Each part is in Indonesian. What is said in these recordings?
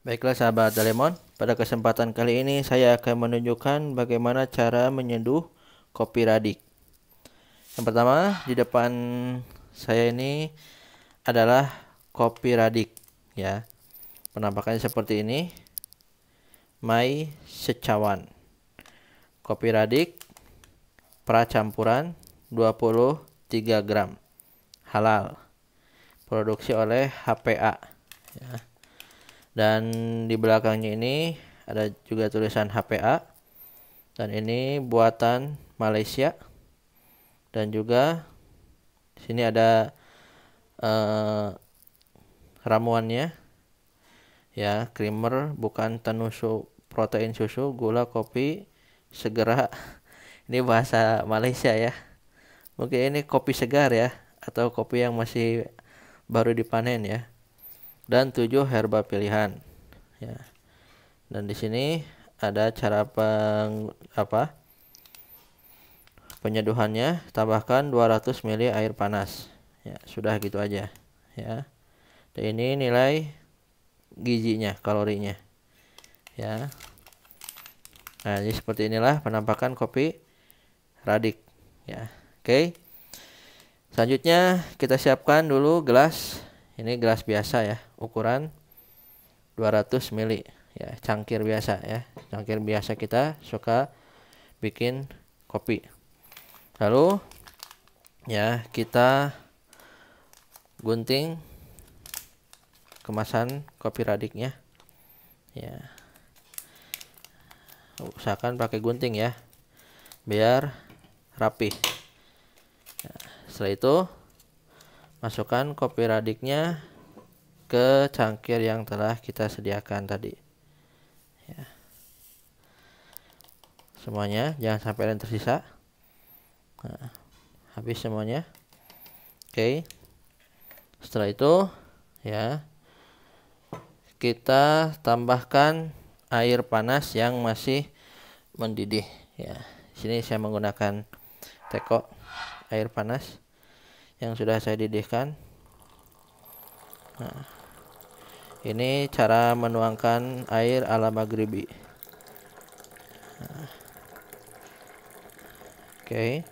Baiklah sahabat Lemon, pada kesempatan kali ini saya akan menunjukkan bagaimana cara menyeduh kopi radik. Yang pertama, di depan saya ini adalah kopi radik ya. Penampakannya seperti ini. Mai secawan. Kopi radik pracampuran 23 gram halal produksi oleh HPA ya. dan di belakangnya ini ada juga tulisan HPA dan ini buatan Malaysia dan juga di sini ada eh, ramuannya ya creamer bukan tenusu protein susu gula kopi segera ini bahasa Malaysia ya mungkin ini kopi segar ya atau kopi yang masih baru dipanen ya dan tujuh herba pilihan ya dan di sini ada cara peng apa penyeduhannya tambahkan 200 ml air panas ya sudah gitu aja ya dan ini nilai gizinya kalorinya ya nah jadi seperti inilah penampakan kopi radik ya. Oke. Okay. Selanjutnya kita siapkan dulu gelas. Ini gelas biasa ya, ukuran 200 mili ya, cangkir biasa ya. Cangkir biasa kita suka bikin kopi. Lalu ya, kita gunting kemasan kopi radiknya. Ya. Usahakan pakai gunting ya. Biar rapi Nah, ya, setelah itu masukkan kopi radiknya ke cangkir yang telah kita sediakan tadi ya. semuanya jangan sampai ada yang tersisa nah, habis semuanya oke setelah itu ya kita tambahkan air panas yang masih mendidih ya sini saya menggunakan teko air panas yang sudah saya didihkan nah, ini cara menuangkan air ala maghribi nah, oke okay.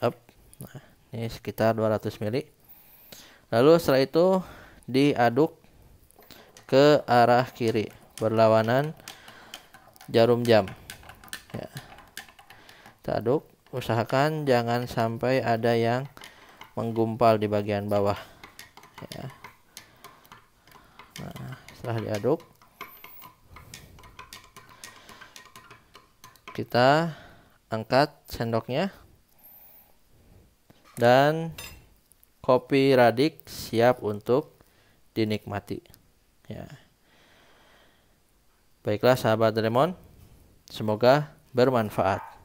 up nah, ini sekitar 200 ml lalu setelah itu diaduk ke arah kiri berlawanan jarum jam aduk usahakan jangan sampai ada yang menggumpal di bagian bawah ya. nah setelah diaduk kita angkat sendoknya dan kopi radik siap untuk dinikmati ya baiklah sahabat lemon semoga bermanfaat